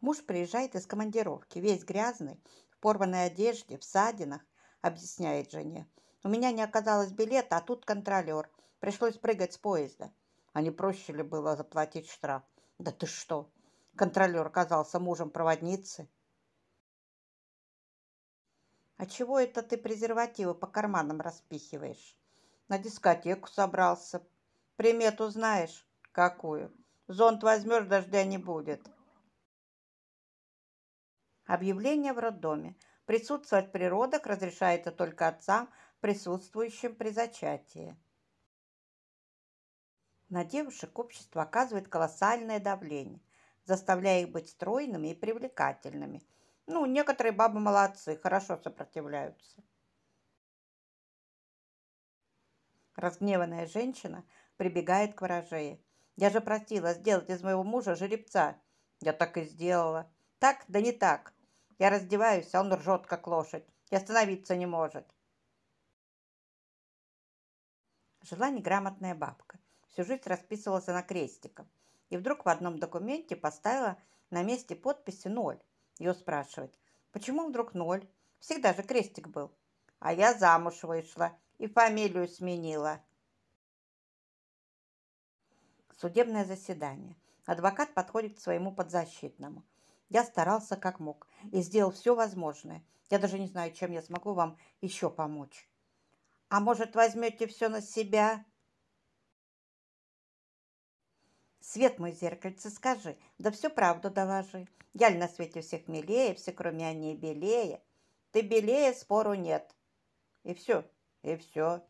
Муж приезжает из командировки, весь грязный, в порванной одежде, в садинах, объясняет жене. У меня не оказалось билета, а тут контролер. Пришлось прыгать с поезда. А не проще ли было заплатить штраф? Да ты что? Контролер оказался мужем проводницы. А чего это ты презервативы по карманам распихиваешь? На дискотеку собрался. Примету знаешь? Какую? Зонт возьмешь, дождя не будет. Объявление в роддоме. Присутствовать при родах разрешается только отцам, присутствующим при зачатии. На девушек общество оказывает колоссальное давление, заставляя их быть стройными и привлекательными. Ну, некоторые бабы молодцы, хорошо сопротивляются. Разгневанная женщина прибегает к ворожее. «Я же просила сделать из моего мужа жеребца». «Я так и сделала». «Так, да не так. Я раздеваюсь, а он ржет, как лошадь, и остановиться не может. Жила неграмотная бабка. Всю жизнь расписывалась она крестиком. И вдруг в одном документе поставила на месте подписи ноль. Ее спрашивают, почему вдруг ноль? Всегда же крестик был. А я замуж вышла и фамилию сменила. Судебное заседание. Адвокат подходит к своему подзащитному – я старался как мог и сделал все возможное. Я даже не знаю, чем я смогу вам еще помочь. А может, возьмете все на себя? Свет мой зеркальце, скажи, да всю правду доложи. Яль на свете всех милее, все кроме они белее. Ты белее, спору нет. И все, и все.